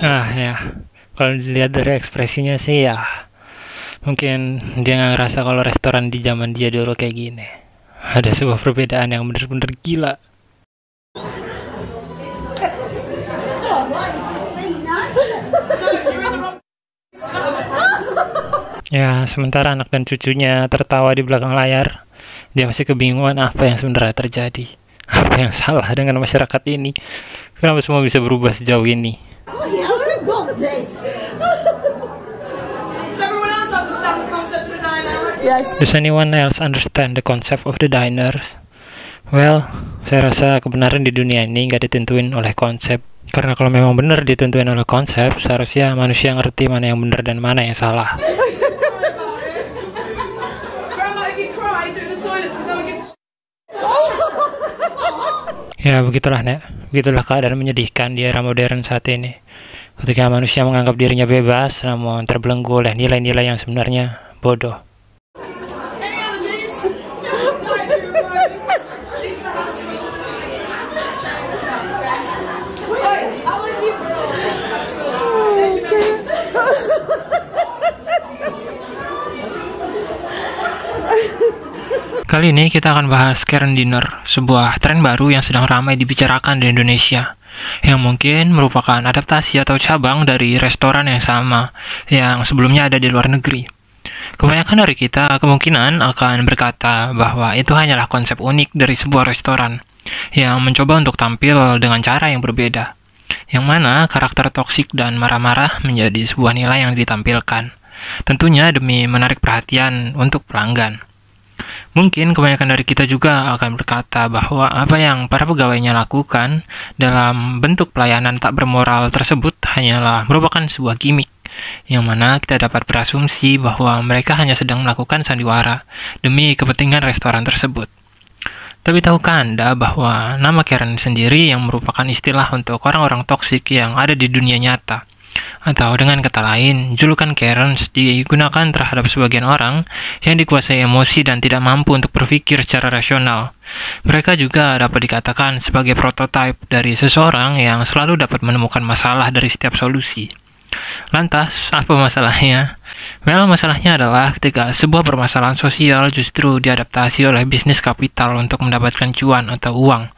ah ya kalau dilihat dari ekspresinya sih ya mungkin dia nggak ngerasa kalau restoran di zaman dia dulu kayak gini ada sebuah perbedaan yang bener-bener gila Ya, sementara anak dan cucunya tertawa di belakang layar, dia masih kebingungan apa yang sebenarnya terjadi. Apa yang salah dengan masyarakat ini? Kenapa semua bisa berubah sejauh ini? Does anyone else understand the concept of the diners? Well, saya rasa kebenaran di dunia ini nggak ditentuin oleh konsep. Karena kalau memang benar ditentuin oleh konsep, seharusnya manusia ngerti mana yang benar dan mana yang salah. ya, begitulah, Nek. Begitulah keadaan menyedihkan di era modern saat ini. Ketika manusia menganggap dirinya bebas, namun terbelenggu oleh nilai-nilai yang sebenarnya bodoh. Kali ini kita akan bahas Karen Dinner, sebuah tren baru yang sedang ramai dibicarakan di Indonesia, yang mungkin merupakan adaptasi atau cabang dari restoran yang sama, yang sebelumnya ada di luar negeri. Kebanyakan dari kita kemungkinan akan berkata bahwa itu hanyalah konsep unik dari sebuah restoran, yang mencoba untuk tampil dengan cara yang berbeda, yang mana karakter toksik dan marah-marah menjadi sebuah nilai yang ditampilkan, tentunya demi menarik perhatian untuk pelanggan. Mungkin kebanyakan dari kita juga akan berkata bahwa apa yang para pegawainya lakukan dalam bentuk pelayanan tak bermoral tersebut hanyalah merupakan sebuah gimmick yang mana kita dapat berasumsi bahwa mereka hanya sedang melakukan sandiwara demi kepentingan restoran tersebut. Tapi tahukah Anda bahwa nama Karen sendiri yang merupakan istilah untuk orang-orang toksik yang ada di dunia nyata atau dengan kata lain, julukan Karens digunakan terhadap sebagian orang yang dikuasai emosi dan tidak mampu untuk berpikir secara rasional. Mereka juga dapat dikatakan sebagai prototipe dari seseorang yang selalu dapat menemukan masalah dari setiap solusi. Lantas, apa masalahnya? Memang masalahnya adalah ketika sebuah permasalahan sosial justru diadaptasi oleh bisnis kapital untuk mendapatkan cuan atau uang.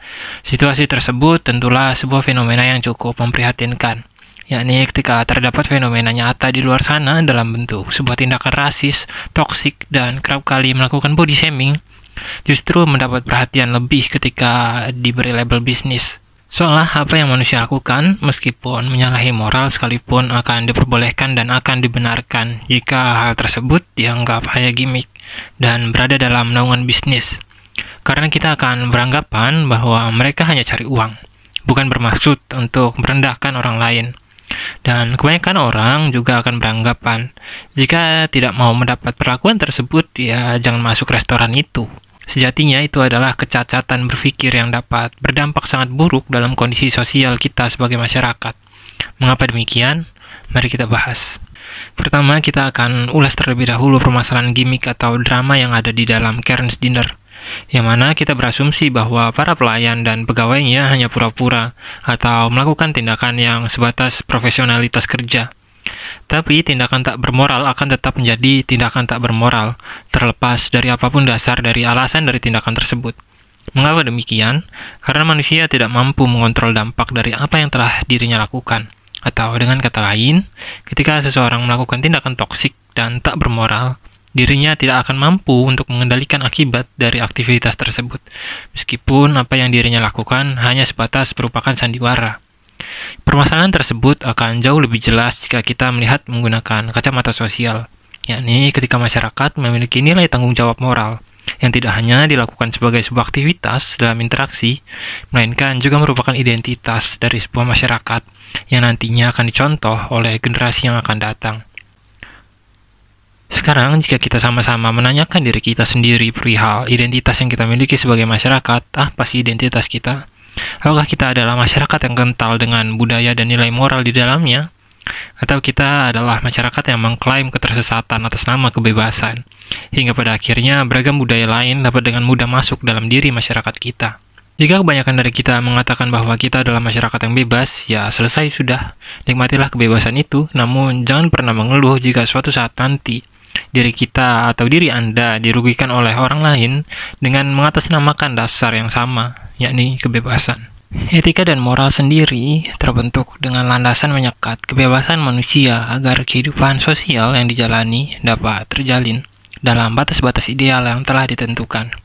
Situasi tersebut tentulah sebuah fenomena yang cukup memprihatinkan yakni ketika terdapat fenomena nyata di luar sana dalam bentuk sebuah tindakan rasis, toksik, dan kerap kali melakukan body shaming, justru mendapat perhatian lebih ketika diberi label bisnis. Seolah apa yang manusia lakukan, meskipun menyalahi moral sekalipun akan diperbolehkan dan akan dibenarkan jika hal tersebut dianggap hanya gimmick dan berada dalam naungan bisnis. Karena kita akan beranggapan bahwa mereka hanya cari uang, bukan bermaksud untuk merendahkan orang lain. Dan kebanyakan orang juga akan beranggapan jika tidak mau mendapat perlakuan tersebut, ya jangan masuk restoran itu. Sejatinya itu adalah kecacatan berpikir yang dapat berdampak sangat buruk dalam kondisi sosial kita sebagai masyarakat. Mengapa demikian? Mari kita bahas. Pertama, kita akan ulas terlebih dahulu permasalahan gimmick atau drama yang ada di dalam Karen's Dinner yang mana kita berasumsi bahwa para pelayan dan pegawainya hanya pura-pura atau melakukan tindakan yang sebatas profesionalitas kerja. Tapi tindakan tak bermoral akan tetap menjadi tindakan tak bermoral, terlepas dari apapun dasar dari alasan dari tindakan tersebut. Mengapa demikian? Karena manusia tidak mampu mengontrol dampak dari apa yang telah dirinya lakukan. Atau dengan kata lain, ketika seseorang melakukan tindakan toksik dan tak bermoral, dirinya tidak akan mampu untuk mengendalikan akibat dari aktivitas tersebut, meskipun apa yang dirinya lakukan hanya sebatas merupakan sandiwara. Permasalahan tersebut akan jauh lebih jelas jika kita melihat menggunakan kacamata sosial, yakni ketika masyarakat memiliki nilai tanggung jawab moral yang tidak hanya dilakukan sebagai sebuah aktivitas dalam interaksi, melainkan juga merupakan identitas dari sebuah masyarakat yang nantinya akan dicontoh oleh generasi yang akan datang. Sekarang, jika kita sama-sama menanyakan diri kita sendiri perihal identitas yang kita miliki sebagai masyarakat, apa sih identitas kita? Apakah kita adalah masyarakat yang kental dengan budaya dan nilai moral di dalamnya? Atau kita adalah masyarakat yang mengklaim ketersesatan atas nama kebebasan, hingga pada akhirnya beragam budaya lain dapat dengan mudah masuk dalam diri masyarakat kita. Jika kebanyakan dari kita mengatakan bahwa kita adalah masyarakat yang bebas, ya selesai sudah. Nikmatilah kebebasan itu, namun jangan pernah mengeluh jika suatu saat nanti diri kita atau diri Anda dirugikan oleh orang lain dengan mengatasnamakan dasar yang sama, yakni kebebasan. Etika dan moral sendiri terbentuk dengan landasan menyekat kebebasan manusia agar kehidupan sosial yang dijalani dapat terjalin dalam batas-batas ideal yang telah ditentukan.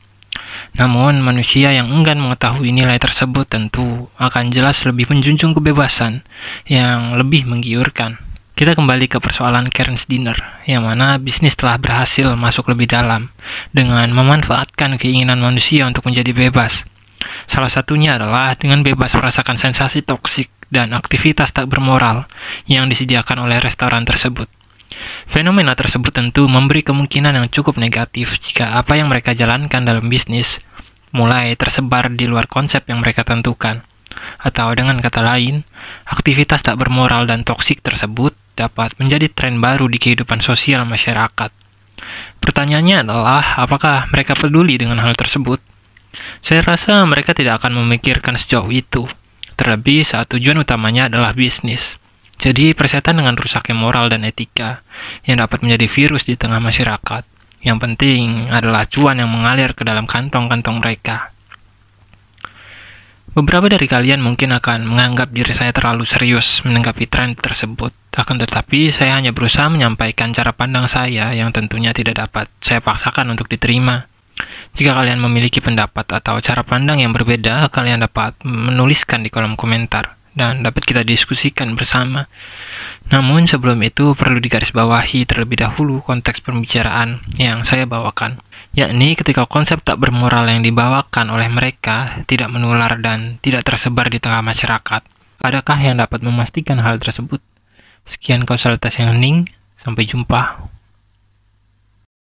Namun, manusia yang enggan mengetahui nilai tersebut tentu akan jelas lebih menjunjung kebebasan yang lebih menggiurkan. Kita kembali ke persoalan Karen's Dinner, yang mana bisnis telah berhasil masuk lebih dalam dengan memanfaatkan keinginan manusia untuk menjadi bebas. Salah satunya adalah dengan bebas merasakan sensasi toksik dan aktivitas tak bermoral yang disediakan oleh restoran tersebut. Fenomena tersebut tentu memberi kemungkinan yang cukup negatif jika apa yang mereka jalankan dalam bisnis mulai tersebar di luar konsep yang mereka tentukan. Atau dengan kata lain, aktivitas tak bermoral dan toksik tersebut dapat menjadi tren baru di kehidupan sosial masyarakat. Pertanyaannya adalah, apakah mereka peduli dengan hal tersebut? Saya rasa mereka tidak akan memikirkan sejauh itu, terlebih saat tujuan utamanya adalah bisnis. Jadi, persetan dengan rusaknya moral dan etika yang dapat menjadi virus di tengah masyarakat. Yang penting adalah cuan yang mengalir ke dalam kantong-kantong mereka. Beberapa dari kalian mungkin akan menganggap diri saya terlalu serius menanggapi tren tersebut. Akan tetapi, saya hanya berusaha menyampaikan cara pandang saya yang tentunya tidak dapat saya paksakan untuk diterima. Jika kalian memiliki pendapat atau cara pandang yang berbeda, kalian dapat menuliskan di kolom komentar dan dapat kita diskusikan bersama. Namun sebelum itu perlu digarisbawahi terlebih dahulu konteks pembicaraan yang saya bawakan, yakni ketika konsep tak bermoral yang dibawakan oleh mereka tidak menular dan tidak tersebar di tengah masyarakat. Adakah yang dapat memastikan hal tersebut? Sekian konsultasi yang hening, sampai jumpa.